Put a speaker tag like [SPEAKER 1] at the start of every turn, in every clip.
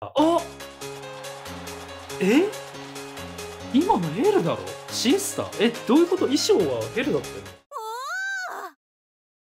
[SPEAKER 1] あえ今のヘルだろシスターえどういうこと衣装はヘルだったよ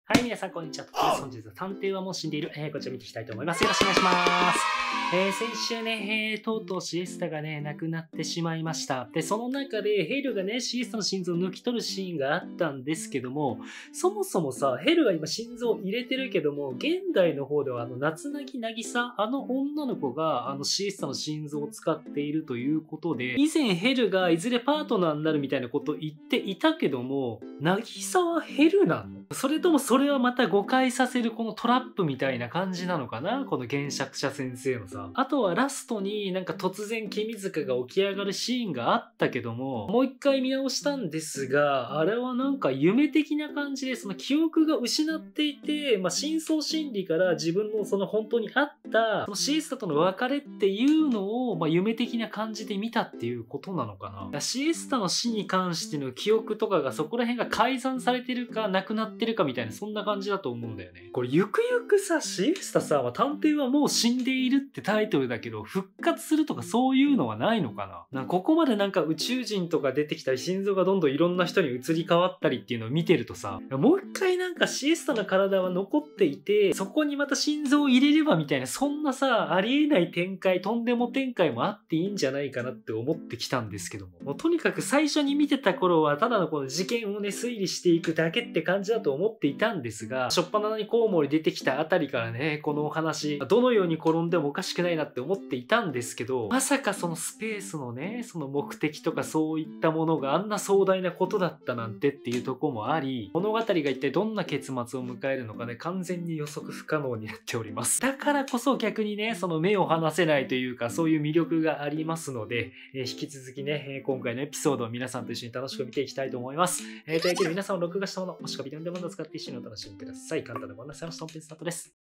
[SPEAKER 1] はい、皆さん、こんにちは。本日は探偵はもう死んでいる、えー、こちら見ていきたいと思います。よろしくお願いします。えー、先週ね、えー、とうとうシエスタがね、なくなってしまいました。で、その中でヘルがね、シエスタの心臓を抜き取るシーンがあったんですけども、そもそもさ、ヘルが今心臓を入れてるけども、現代の方ではあの、夏なぎなぎさ、あの女の子が、あの、シエスタの心臓を使っているということで、以前ヘルがいずれパートナーになるみたいなこと言っていたけども、なぎさはヘルなのそれともそれはまた誤解させるこのトラップみたいな感じなのかなこの原作者先生のさ。あとはラストになんか突然君塚が起き上がるシーンがあったけどももう一回見直したんですがあれはなんか夢的な感じでその記憶が失っていて、まあ、深層心理から自分のその本当にあったそのシエスタとの別れっていうのを、まあ、夢的な感じで見たっていうことなのかなシエスタの死に関しての記憶とかがそこら辺が改ざんされてるかなくなってるかみたいなそんな感じだと思うんだよねこれゆくゆくさシエスタさ、んは探偵はもう死んでいるってタイトルだけど、復活するとかそういうのはないのかなここまでなんか宇宙人とか出てきたり、心臓がどんどんいろんな人に移り変わったりっていうのを見てるとさ、もう一回なんかシエスタの体は残っていて、そこにまた心臓を入れればみたいな、そんなさ、ありえない展開、とんでも展開もあっていいんじゃないかなって思ってきたんですけども。もうとにかく最初に見てた頃は、ただのこの事件をね、推理していくだけって感じだと思っていたんですが、しょっぱなにコウモリ出てきたあたりからね、このお話、どのように転んでもおかしく少ないなって思っていたんですけどまさかそのスペースのねその目的とかそういったものがあんな壮大なことだったなんてっていうとこもあり物語が一体どんな結末を迎えるのかね完全に予測不可能になっておりますだからこそ逆にねその目を離せないというかそういう魅力がありますので、えー、引き続きね、今回のエピソードを皆さんと一緒に楽しく見ていきたいと思います、えー、というわけで皆さんを録画したものもしくはビデオでま使って一緒にお楽しみください簡単でご案内されましたーススタートです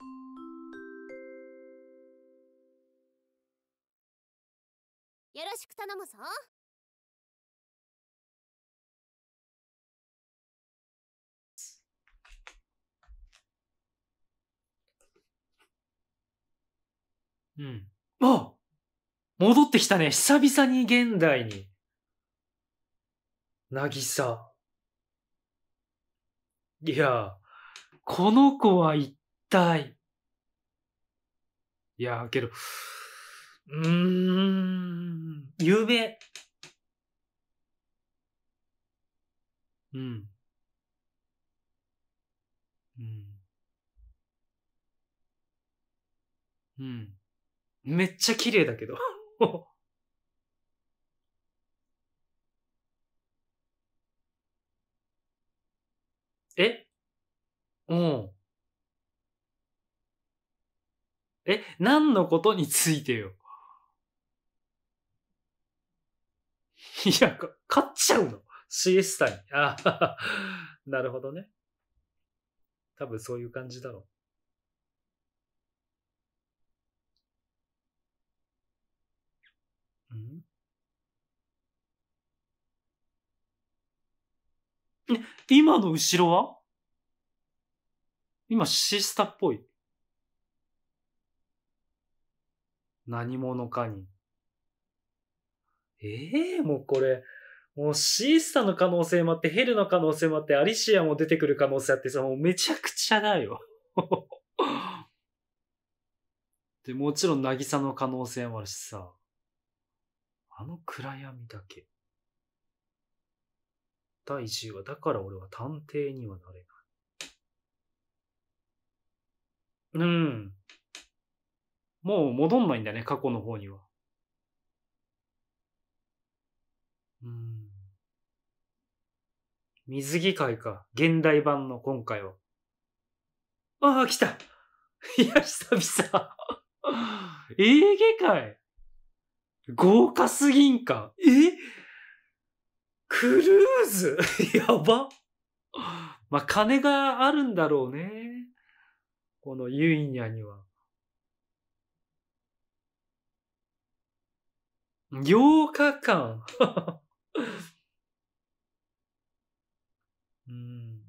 [SPEAKER 1] 頼むぞうんあ戻ってきたね久々に現代にさ。いやこの子は一体いやけどうーん。ゆうべ。うん。うん。うん。めっちゃ綺麗だけど。えうん。え、何のことについてよ。いや、勝っちゃうの ?CS さんに。あなるほどね。多分そういう感じだろう。うん今の後ろは今、シスタっぽい。何者かにええー、もうこれ、もうシースタの可能性もあって、ヘルの可能性もあって、アリシアも出てくる可能性あってさ、もうめちゃくちゃだよ。で、もちろん渚の可能性もあるしさ、あの暗闇だけ。第10話、だから俺は探偵にはなれない。うん。もう戻んないんだね、過去の方には。うん。水着会か。現代版の今回は。ああ、来たいや、久々。え 画界豪華すぎんかえクルーズ やばまあ、金があるんだろうね。このユイニャには。8日間うん。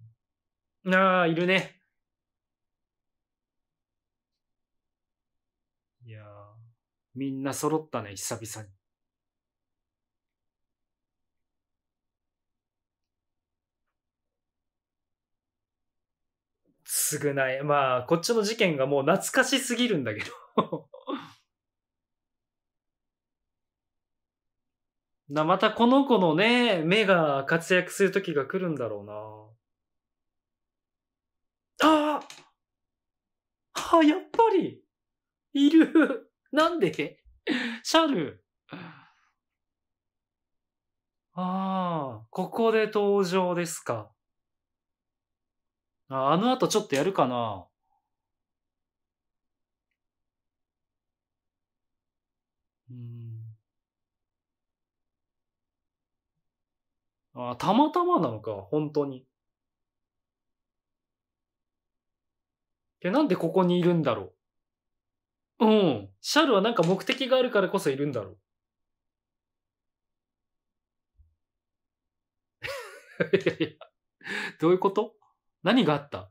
[SPEAKER 1] ああ、いるね。いやー、みんな揃ったね、久々に。償い。まあ、こっちの事件がもう懐かしすぎるんだけどな、またこの子のね、目が活躍する時が来るんだろうな。あああ、やっぱりいる なんで シャルああ、ここで登場ですか。ああの後ちょっとやるかな。うんあたまたまなのか、本当に。え、なんでここにいるんだろう。うん。シャルはなんか目的があるからこそいるんだろう。いやいや、どういうこと何があった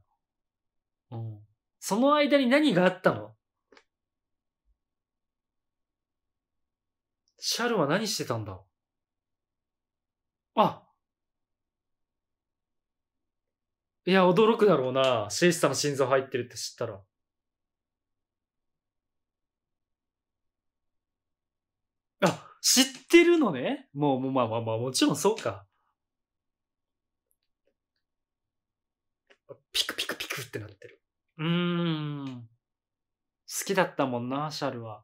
[SPEAKER 1] うん。その間に何があったのシャルは何してたんだあ、いや、驚くだろうな。シエスタの心臓入ってるって知ったら。あ、知ってるのね。もう、もうまあまあまあ、もちろんそうか。ピクピクピクってなってる。うーん。好きだったもんな、シャルは。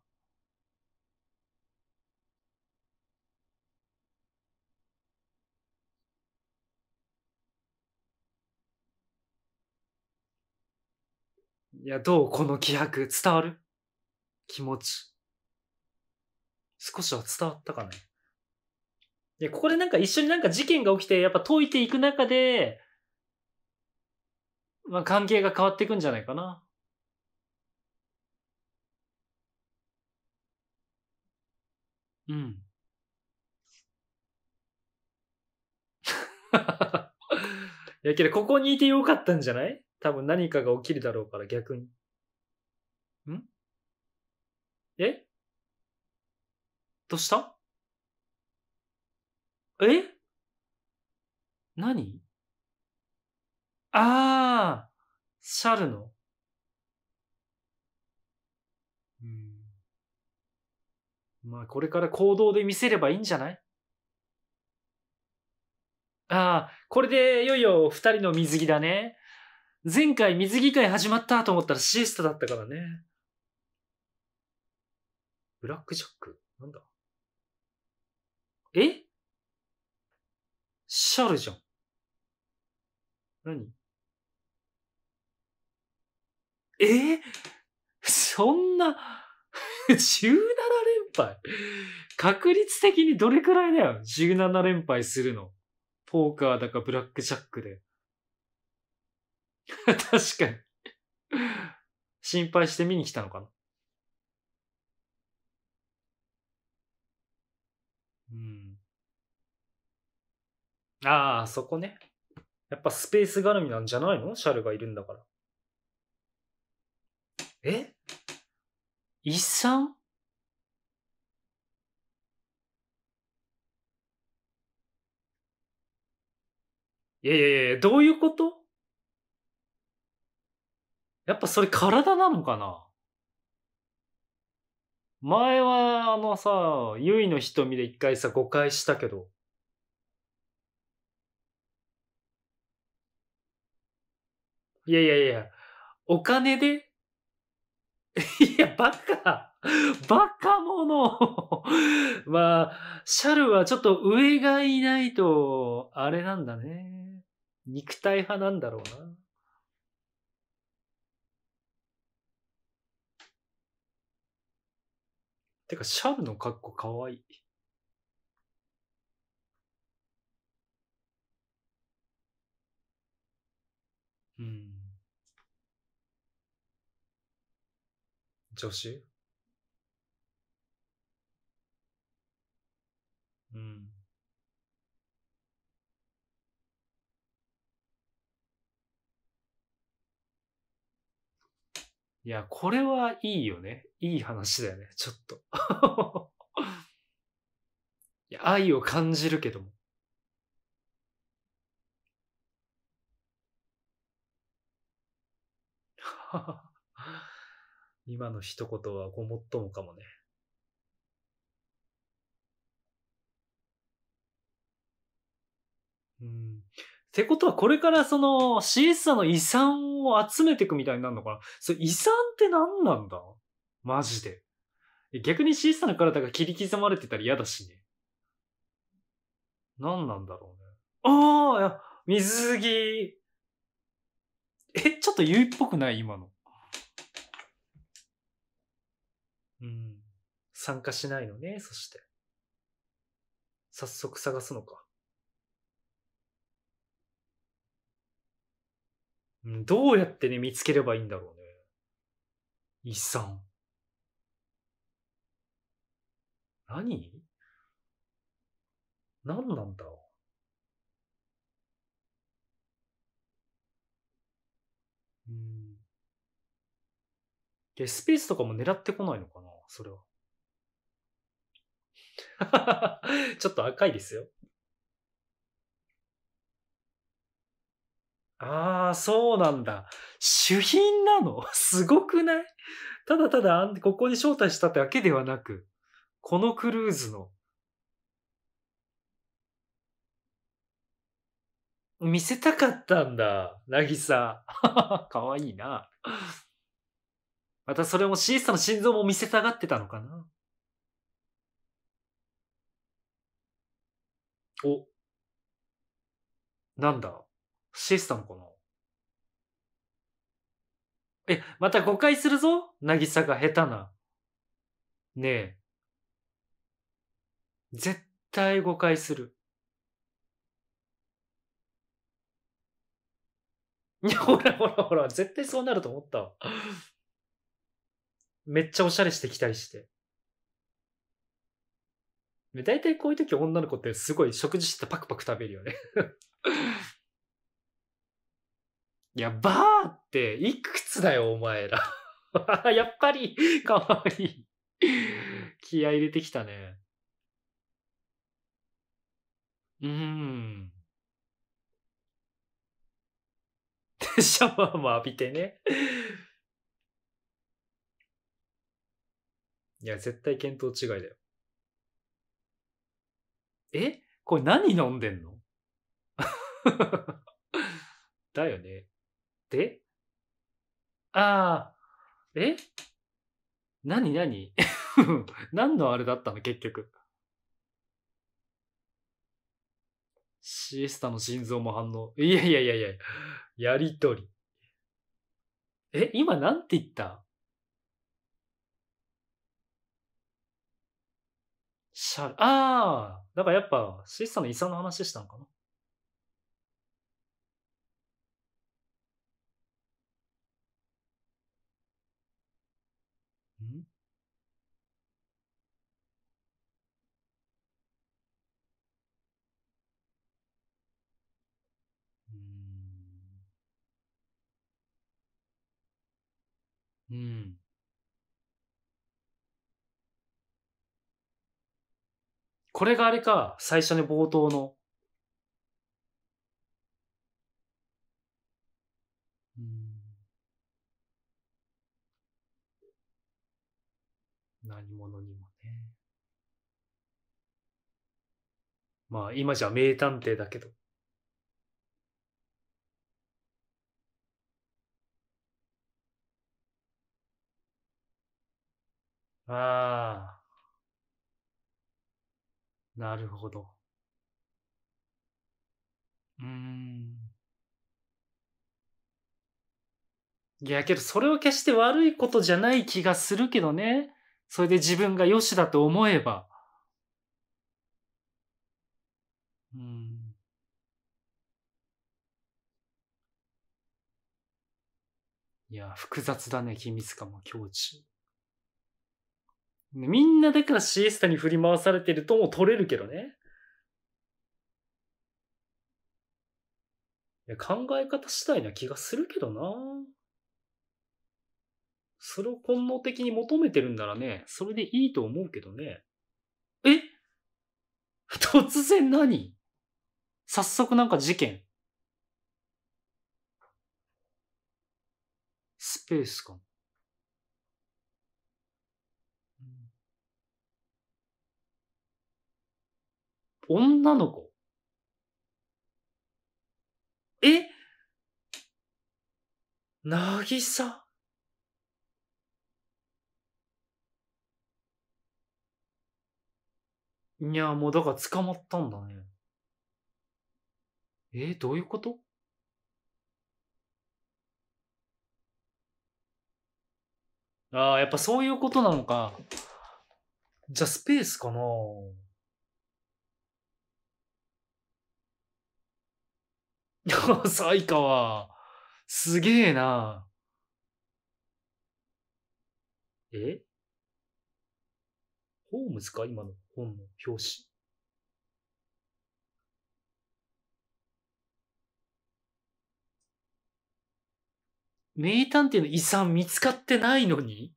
[SPEAKER 1] いや、どうこの気迫伝わる気持ち。少しは伝わったかね。いや、ここでなんか一緒になんか事件が起きて、やっぱ解いていく中で、まあ関係が変わっていくんじゃないかな。うん。いやけど、ここにいてよかったんじゃない多分何かが起きるだろうから逆に。んえどうしたえ何ああシャルの。うん。まあこれから行動で見せればいいんじゃないああ、これでいよいよ二人の水着だね。前回水着会始まったと思ったらシエスタだったからね。ブラックジャックなんだえシャルじゃん。何えそんな17 連敗確率的にどれくらいだよ ?17 連敗するの。ポーカーだかブラックジャックで。確かに。心配して見に来たのかな。うん。ああ、そこね。やっぱスペース絡みなんじゃないのシャルがいるんだから。え遺産いやいやいや、どういうことやっぱそれ体なのかな前はあのさ、ゆいの瞳で一回さ、誤解したけど。いやいやいや、お金で いや、バカバカ者 まあ、シャルはちょっと上がいないと、あれなんだね。肉体派なんだろうな。てか、シャルの格好かわいい。うん。助手うん。いや、これはいいよね。いい話だよね、ちょっと。いや愛を感じるけども。今の一言はごもっともかもね。うんってことはこれからそのシーサんの遺産を集めていくみたいになるのかなそれ遺産って何なんだマジで。逆にシーサんの体が切り刻まれてたら嫌だしね。何なんだろうね。ああ、いや、水着。え、ちょっと優位っぽくない今の。うん。参加しないのね、そして。早速探すのか。どうやってね、見つければいいんだろうね。遺産。何何なんだうん。で、スペースとかも狙ってこないのかなそれは。ちょっと赤いですよ。ああ、そうなんだ。主品なの すごくないただただ、ここに招待したってわけではなく、このクルーズの、見せたかったんだ、なぎさ。かわいいな。またそれもシーサの心臓も見せたがってたのかな。お、なんだシステムこの。え、また誤解するぞなぎさが下手な。ねえ。絶対誤解する。いや、ほらほらほら、絶対そうなると思ったわ。めっちゃおしゃれしてきたりして。大体こういう時女の子ってすごい食事してパクパク食べるよねいや、バーっていくつだよ、お前ら。やっぱり、かわいい。気合入れてきたね。うーん。シャワーも浴びてね。いや、絶対見当違いだよ。えこれ何飲んでんの だよね。でああ、え何何 何のあれだったの結局。シエスタの心臓も反応。いやいやいやいや、やりとり。え、今なんて言ったしゃ、ああ、だからやっぱシエスタの遺産の話したのかなうん。これがあれか、最初に冒頭の。うん。何者にもね。まあ、今じゃ名探偵だけど。ああ。なるほど。うん。いや、けどそれは決して悪いことじゃない気がするけどね。それで自分が良しだと思えば。うん。いや、複雑だね、君塚も境地。みんなだからシエスタに振り回されてるとも取れるけどね。いや考え方次第な気がするけどな。それを本能的に求めてるんならね、それでいいと思うけどね。え 突然何早速なんか事件。スペースかも。女の子えなぎさいや、もうだから捕まったんだね。えー、どういうことああ、やっぱそういうことなのか。じゃあスペースかなサイカは、すげえな。えホームズか今の本の表紙。名探偵の遺産見つかってないのに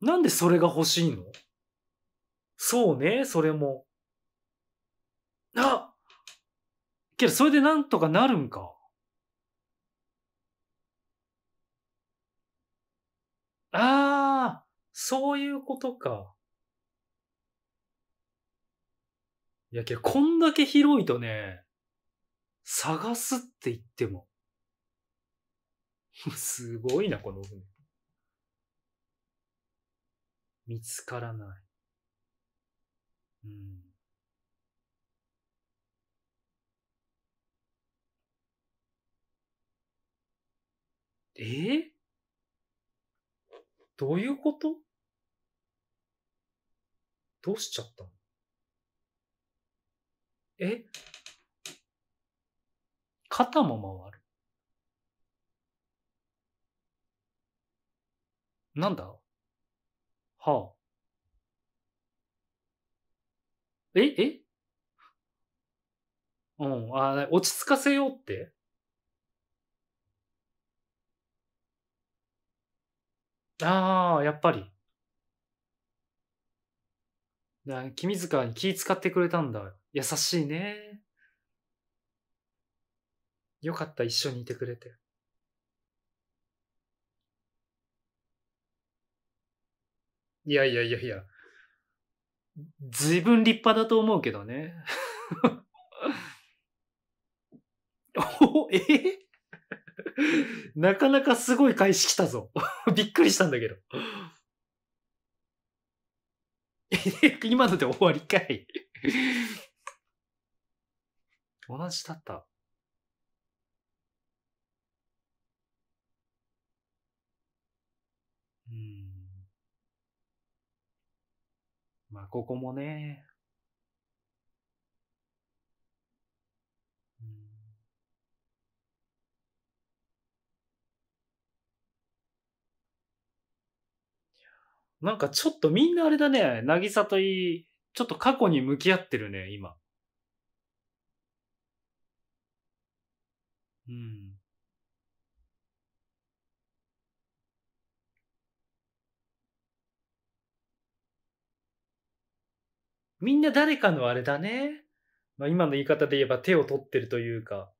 [SPEAKER 1] なんでそれが欲しいのそうね、それも。あけど、それでなんとかなるんか。ああ、そういうことか。いやけど、こんだけ広いとね、探すって言っても。すごいな、この船。見つからない。うん。えどういうことどうしちゃったのえ肩も回るなんだはあ。え、えうん、あ、落ち着かせようってああ、やっぱり。な君塚に気使ってくれたんだ。優しいね。よかった、一緒にいてくれて。いやいやいやいや。随分立派だと思うけどね。おえー、なかなかすごい返し来たぞ。びっくりしたんだけど。今ので終わりかい。同じだった。うんまあ、ここもね、なんかちょっとみんなあれだね、さといい、ちょっと過去に向き合ってるね、今。うん。みんな誰かのあれだね。まあ、今の言い方で言えば手を取ってるというか。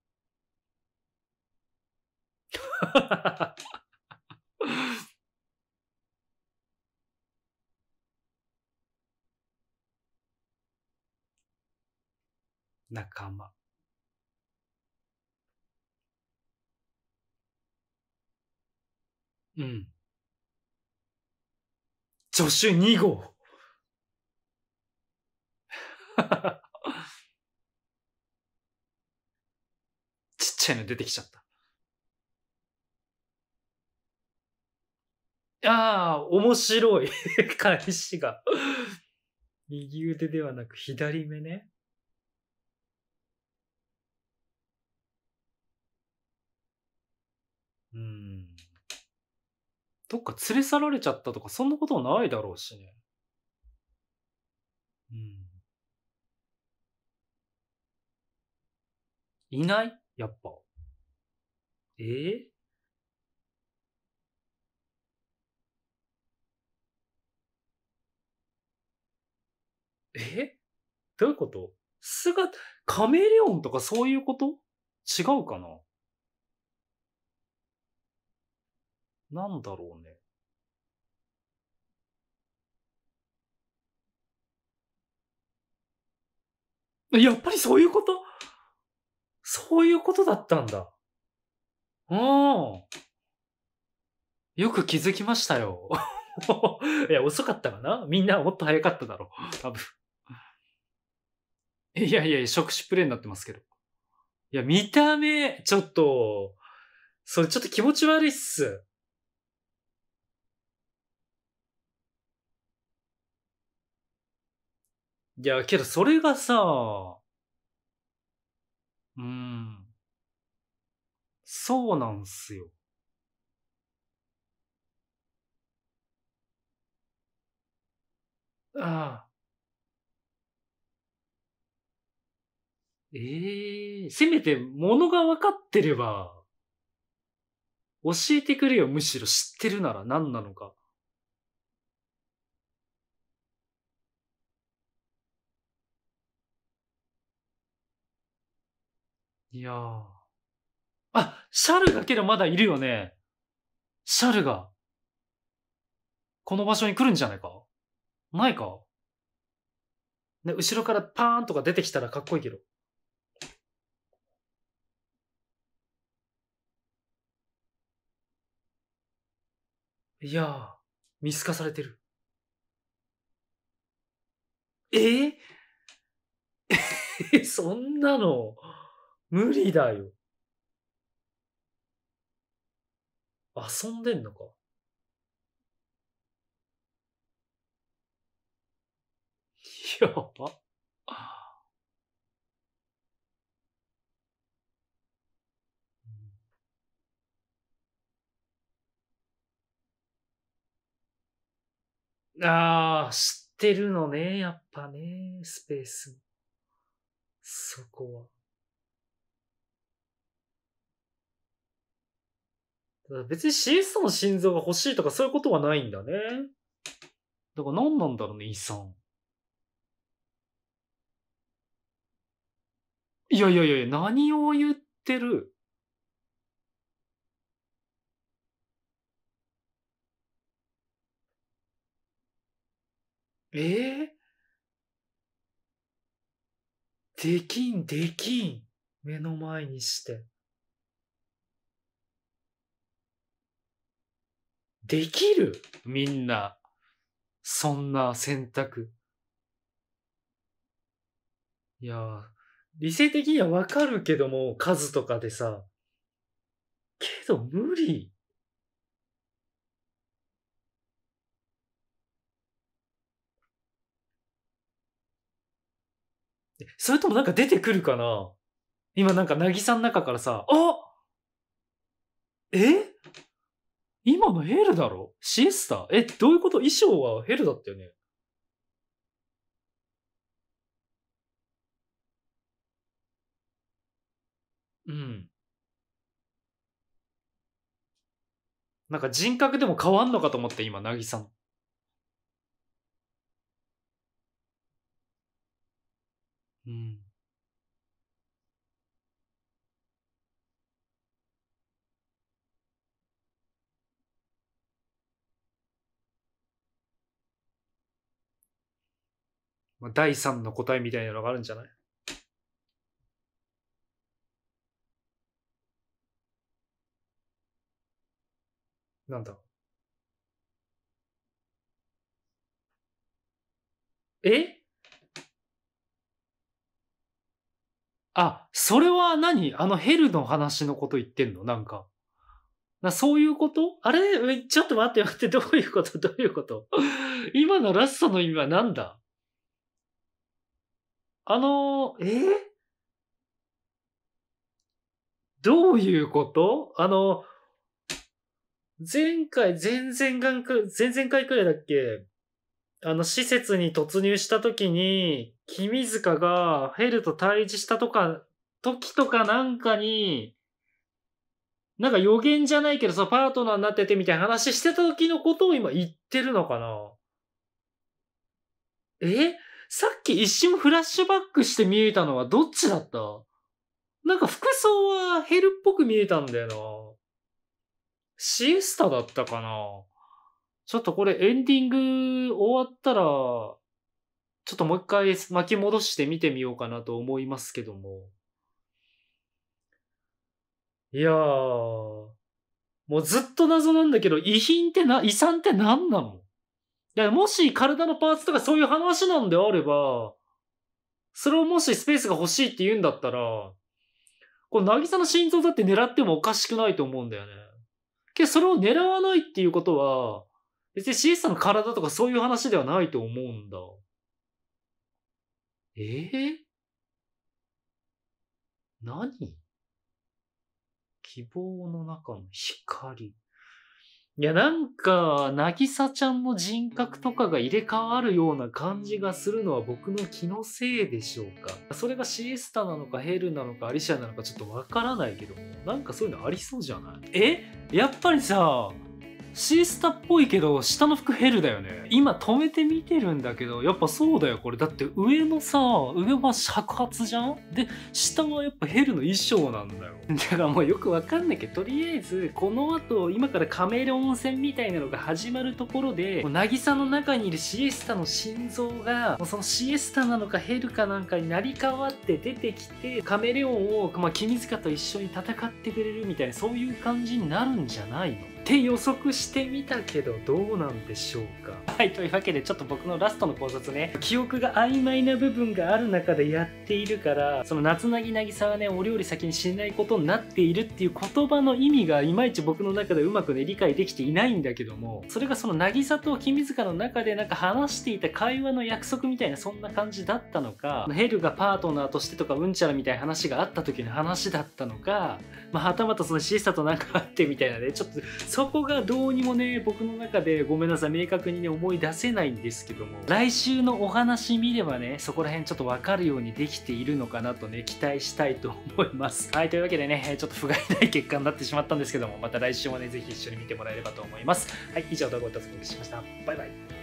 [SPEAKER 1] 仲間。うん。助手2号。ちゃいの出てきちゃった。ああ、面白い。返しが。右腕ではなく左目ね。うん。どっか連れ去られちゃったとか、そんなことないだろうしね。うん。いないやっぱ。えー、えどういうこと姿、カメレオンとかそういうこと違うかななんだろうね。やっぱりそういうことそういうことだったんだ。うん。よく気づきましたよ。いや、遅かったかなみんなもっと早かっただろう。多分。いやいや、触手プレイになってますけど。いや、見た目、ちょっと、それちょっと気持ち悪いっす。いや、けどそれがさ、うん。そうなんすよ。ああ。ええせめて物が分かってれば、教えてくれよ、むしろ知ってるなら何なのか。いやあ、シャルだけどまだいるよね。シャルが。この場所に来るんじゃないかないかね、後ろからパーンとか出てきたらかっこいいけど。いや見透かされてる。えー、そんなの。無理だよ。遊んでんのか。やば。ああ、知ってるのね、やっぱね、スペース。そこは。別に CS の心臓が欲しいとかそういうことはないんだね。だから何なんだろうね、遺産。いやいやいや、何を言ってるええー、できん、できん。目の前にして。できるみんな。そんな選択。いや理性的にはわかるけども、数とかでさ。けど無理。それともなんか出てくるかな今なんか渚の中からさ、あえ今のヘルだろシエスタえ、どういうこと衣装はヘルだったよねうん。なんか人格でも変わんのかと思って、今、なぎさん。うん。まあ、第3の答えみたいなのがあるんじゃないなんだえあ、それは何あのヘルの話のこと言ってんのなんか。な、そういうことあれちょっと待って待って、どういうことどういうこと 今のラストの意味は何だあの、えー、どういうことあの、前回、前々回、前々回くらいだっけあの、施設に突入した時に、君塚がヘルと対峙したとか、時とかなんかに、なんか予言じゃないけどさ、パートナーになっててみたいな話してた時のことを今言ってるのかなえさっき一瞬フラッシュバックして見えたのはどっちだったなんか服装はヘルっぽく見えたんだよな。シエスタだったかなちょっとこれエンディング終わったら、ちょっともう一回巻き戻して見てみようかなと思いますけども。いやー、もうずっと謎なんだけど、遺品ってな、遺産って何なのだからもし体のパーツとかそういう話なんであれば、それをもしスペースが欲しいって言うんだったら、この渚の心臓だって狙ってもおかしくないと思うんだよね。けどそれを狙わないっていうことは、別にシエスタの体とかそういう話ではないと思うんだ。ええー、何希望の中の光。いや、なんか、なぎさちゃんの人格とかが入れ替わるような感じがするのは僕の気のせいでしょうか。それがシエスタなのかヘルなのかアリシアなのかちょっとわからないけどなんかそういうのありそうじゃないえやっぱりさ、シースタっぽいけど、下の服ヘルだよね。今止めて見てるんだけど、やっぱそうだよ、これ。だって上のさ、上は尺八じゃんで、下はやっぱヘルの衣装なんだよ。だからもうよくわかんないけど、とりあえず、この後、今からカメレオン戦みたいなのが始まるところで、渚の中にいるシエスタの心臓が、もうそのシエスタなのかヘルかなんかになり変わって出てきて、カメレオンを、まあ、君塚と一緒に戦ってくれるみたいな、そういう感じになるんじゃないのって予測してみたけどどうなんでしょうかはいというわけでちょっと僕のラストの考察ね記憶が曖昧な部分がある中でやっているからその夏なぎなぎさはねお料理先にしないことになっているっていう言葉の意味がいまいち僕の中でうまくね理解できていないんだけどもそれがその渚と君塚の中でなんか話していた会話の約束みたいなそんな感じだったのかヘルがパートナーとしてとかうんちゃらみたいな話があった時の話だったのか、まあ、はたまたそのシエスタとなんかあってみたいなねちょっとそこがどうにもね僕の中でごめんなさい明確にね思い出せないんですけども来週のお話見ればねそこら辺ちょっと分かるようにできているのかなとね期待したいと思います はいというわけでねちょっと不甲斐ない結果になってしまったんですけどもまた来週もね是非一緒に見てもらえればと思いますはい以上動画をお届けしましたバイバイ